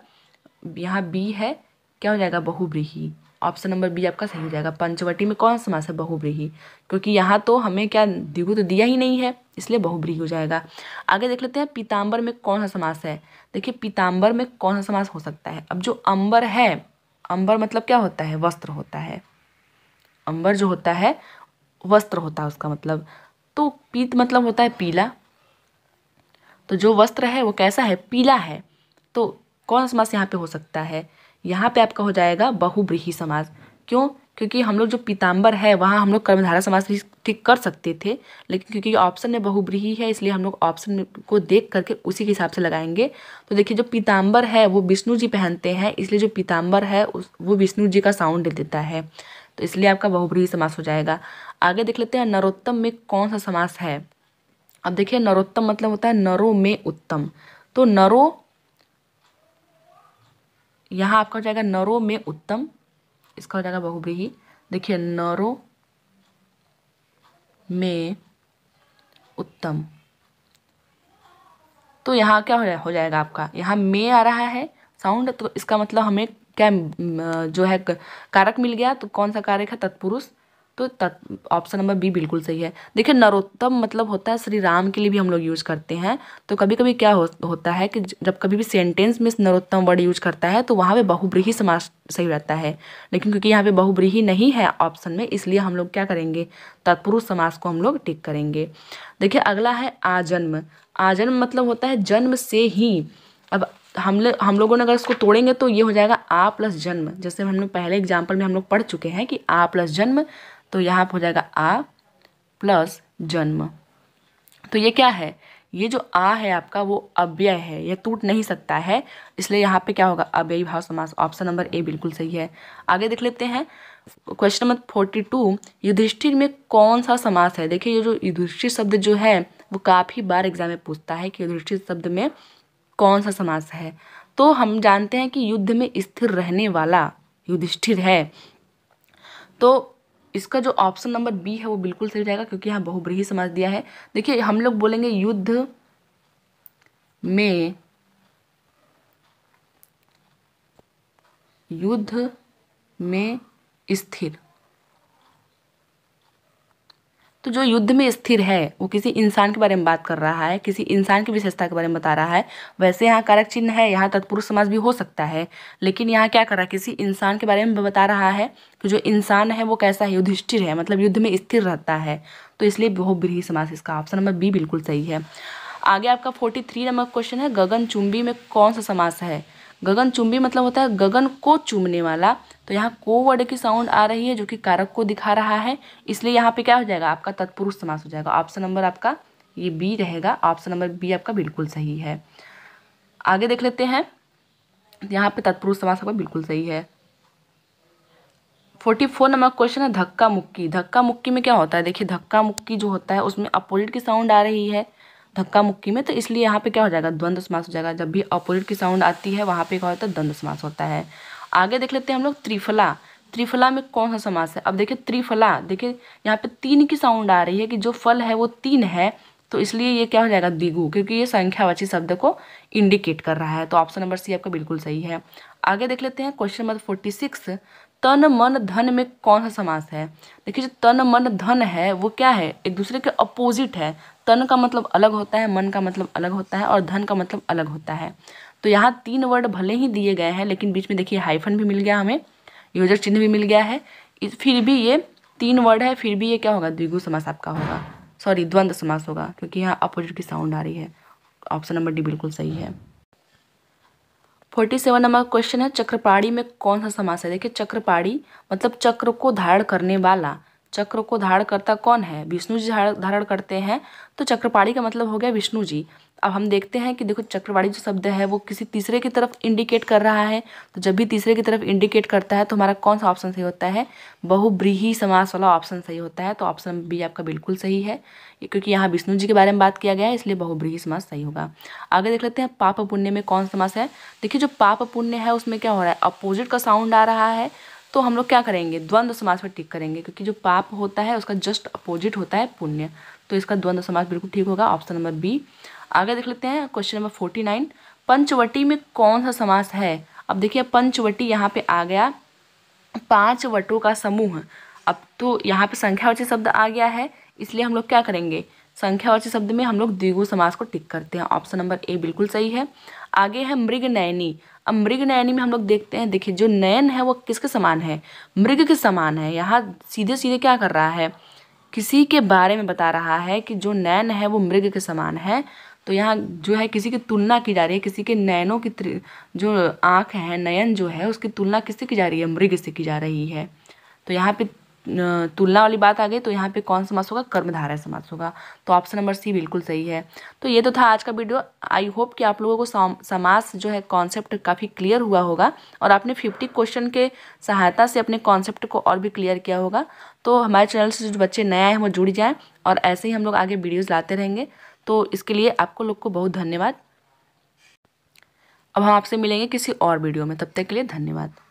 यहाँ बी है क्या हो जाएगा बहुब्रीही ऑप्शन नंबर बी आपका सही जाएगा पंचवटी में कौन समास है बहुब्रीही क्योंकि यहाँ तो हमें क्या द्विगु तो दिया ही नहीं है इसलिए बहुब्रीही हो जाएगा आगे देख लेते हैं पीताम्बर में कौन सा समास है देखिए पीताम्बर में कौन सा समास हो सकता है अब जो अंबर है अंबर मतलब क्या होता है वस्त्र होता है अंबर जो होता है वस्त्र होता है उसका मतलब तो पीत मतलब होता है पीला तो जो वस्त्र है वो कैसा है पीला है तो कौन समास यहाँ पे हो सकता है यहाँ पे आपका हो जाएगा बहुब्रीही समास क्यों क्योंकि हम लोग जो पीताम्बर है वहाँ हम लोग कर्मधारा समास भी ठीक कर सकते थे लेकिन क्योंकि ऑप्शन में बहुब्रीही है इसलिए हम लोग ऑप्शन को देख करके उसी के हिसाब से लगाएंगे तो देखिए जो पीताम्बर है वो विष्णु जी पहनते हैं इसलिए जो पीताम्बर है उस वो विष्णु जी का साउंड दे देता है तो इसलिए आपका बहुब्रीही समास हो जाएगा आगे देख लेते हैं नरोत्तम में कौन सा समास है अब देखिए नरोत्तम मतलब होता है नरो में उत्तम तो नरो यहाँ आपका हो जाएगा नरो में उत्तम इसका हो जाएगा बहुब्रीही देखिए नरो में उत्तम तो यहाँ क्या हो जाएगा आपका यहाँ में आ रहा है साउंड तो इसका मतलब हमें क्या जो है कारक मिल गया तो कौन सा कारक है तत्पुरुष तो ऑप्शन नंबर बी बिल्कुल सही है देखिए नरोत्तम मतलब होता है श्री राम के लिए भी हम लोग यूज करते हैं तो कभी कभी क्या हो, होता है कि जब कभी भी सेंटेंस में नरोत्तम वर्ड यूज करता है तो वहाँ पे बहुब्रीही समाज सही रहता है लेकिन क्योंकि यहाँ पे बहुब्रीही नहीं है ऑप्शन में इसलिए हम लोग क्या करेंगे तत्पुरुष समास को हम लोग टिक करेंगे देखिए अगला है आजन्म आजन्म मतलब होता है जन्म से ही अब हम लोग हम लोगों ने अगर इसको तोड़ेंगे तो ये हो जाएगा आ प्लस जन्म जैसे हमने पहले एग्जाम्पल में हम लोग पढ़ चुके हैं कि आ प्लस जन्म तो यहाँ पर हो जाएगा आ प्लस जन्म तो ये क्या है ये जो आ है आपका वो अव्यय है ये टूट नहीं सकता है इसलिए यहाँ पे क्या होगा अव्यय भाव समास ऑप्शन नंबर ए बिल्कुल सही है आगे देख लेते हैं question number forty two Yudhishthira में कौन सा समास है देखिए ये जो युधिष्ठिर शब्द जो है वो काफ़ी बार एग्जाम में पूछता है कि युधिष्ठिर शब्द में कौन सा समास है तो हम जानते हैं कि युद्ध में स्थिर रहने वाला युधिष्ठिर है तो इसका जो ऑप्शन नंबर बी है वो बिल्कुल सही जाएगा क्योंकि यहाँ बहुब्रीही समाज दिया है देखिए हम लोग बोलेंगे युद्ध में युद्ध में स्थिर तो जो युद्ध में स्थिर है वो किसी इंसान के बारे में बात कर रहा है किसी इंसान की विशेषता के बारे में बता रहा है वैसे यहाँ कारक चिन्ह है यहाँ तत्पुरुष समाज भी हो सकता है लेकिन यहाँ क्या कर रहा है किसी इंसान के बारे में बता रहा है तो जो इंसान है वो कैसा है युधिष्ठिर है मतलब युद्ध में स्थिर रहता है तो इसलिए ब्रीही समाज इसका ऑप्शन नंबर बी बिल्कुल सही है आगे आपका फोर्टी थ्री नंबर क्वेश्चन है गगन चुंबी में कौन सा समास है गगन चुम्बी मतलब होता है गगन को चूमने वाला तो यहाँ को वर्ड की साउंड आ रही है जो कि कारक को दिखा रहा है इसलिए यहाँ पे क्या हो जाएगा आपका तत्पुरुष समास हो जाएगा ऑप्शन नंबर आपका ये बी रहेगा ऑप्शन नंबर बी आपका बिल्कुल सही है आगे देख लेते हैं यहाँ पे तत्पुरुष समास आपका बिल्कुल सही है फोर्टी फोर नंबर क्वेश्चन है धक्का मुक्की धक्का मुक्की में क्या होता है देखिए धक्का मुक्की जो होता है उसमें अपोजिट की साउंड आ रही है धक्का मुक्की में तो इसलिए यहाँ पे क्या हो जाएगा द्वंद्व समास हो जाएगा जब भी अपोजिट की साउंड आती है वहाँ पे क्या होता है द्वंद्व समास होता है आगे देख लेते हैं हम लोग त्रिफला त्रिफला में कौन सा समास है अब देखिए त्रिफला देखिए यहाँ पे तीन की साउंड आ रही है कि जो फल है वो तीन है तो इसलिए ये क्या हो जाएगा दिगु क्योंकि ये संख्यावाची शब्द को इंडिकेट कर रहा है तो ऑप्शन नंबर सी आपका बिल्कुल सही है आगे देख लेते हैं क्वेश्चन नंबर फोर्टी सिक्स तन मन धन में कौन सा समास है देखिए जो तन मन धन है वो क्या है एक दूसरे के अपोजिट है तन का मतलब अलग होता है मन का मतलब अलग होता है और धन का मतलब अलग होता है तो यहाँ तीन वर्ड भले ही दिए गए हैं लेकिन बीच में देखिए हाइफन भी मिल गया हमें योजक चिन्ह भी मिल गया है फिर भी ये तीन वर्ड है फिर भी ये क्या होगा द्विगु समास आपका होगा सॉरी द्वंद्व समास होगा क्योंकि यहाँ अपोजिट की साउंड आ रही है ऑप्शन नंबर डी बिल्कुल सही है फोर्टी सेवन नंबर क्वेश्चन है चक्रपाड़ी में कौन सा समास है देखिए चक्रपाड़ी मतलब चक्र को धारण करने वाला चक्र को धारण करता कौन है विष्णु जी धारण करते हैं तो चक्रपाड़ी का मतलब हो गया विष्णु जी अब हम देखते हैं कि देखो चक्रवाड़ी जो शब्द है वो किसी तीसरे की तरफ इंडिकेट कर रहा है तो जब भी तीसरे की तरफ इंडिकेट करता है तो हमारा कौन सा ऑप्शन सही होता है बहुब्रीही समास वाला ऑप्शन सही होता है तो ऑप्शन बी आपका बिल्कुल सही है क्योंकि यहाँ विष्णु जी के बारे में बात किया गया है इसलिए बहुब्रीही समास सही होगा आगे देख लेते हैं पाप पुण्य में कौन समास है देखिए जो पाप पुण्य है उसमें क्या हो रहा है अपोजिट का साउंड आ रहा है तो हम लोग क्या करेंगे द्वंद्व समाज पर टिक करेंगे क्योंकि जो पाप होता है उसका जस्ट अपोजिट होता है पुण्य तो इसका द्वंद्व समाज बिल्कुल ठीक होगा ऑप्शन नंबर बी आगे देख लेते हैं question number forty nine Panchavati में कौन सा समास है अब देखिए पंचवटी यहाँ पे आ गया पांच वटों का समूह अब तो यहाँ पे संख्यावाची शब्द आ गया है इसलिए हम लोग क्या करेंगे संख्यावाची शब्द में हम लोग द्विगु समास को टिक करते हैं ऑप्शन नंबर ए बिल्कुल सही है आगे है मृग नयनी अब मृग नयनी में हम लोग देखते हैं देखिए जो नयन है वो किसके समान है मृग के समान है यहाँ सीधे सीधे क्या कर रहा है किसी के बारे में बता रहा है कि जो नयन है वो मृग के समान है तो यहाँ जो है किसी की तुलना की जा रही है किसी के नयनों की जो आँख है नयन जो है उसकी तुलना किससे की जा रही है मृग से की जा रही है तो यहाँ पे तुलना वाली बात आ गई तो यहाँ पे कौन समास होगा कर्मधारय समास होगा तो ऑप्शन नंबर सी बिल्कुल सही है तो ये तो था आज का वीडियो आई होप कि आप लोगों को समास जो है कॉन्सेप्ट काफ़ी क्लियर हुआ होगा और आपने फिफ्टी क्वेश्चन के सहायता से अपने कॉन्सेप्ट को और भी क्लियर किया होगा तो हमारे चैनल से जो बच्चे नए आए हैं वो जुड़ जाएँ और ऐसे ही हम लोग आगे वीडियोज़ लाते रहेंगे तो इसके लिए आपको लोग को बहुत धन्यवाद अब हम आपसे मिलेंगे किसी और वीडियो में तब तक के लिए धन्यवाद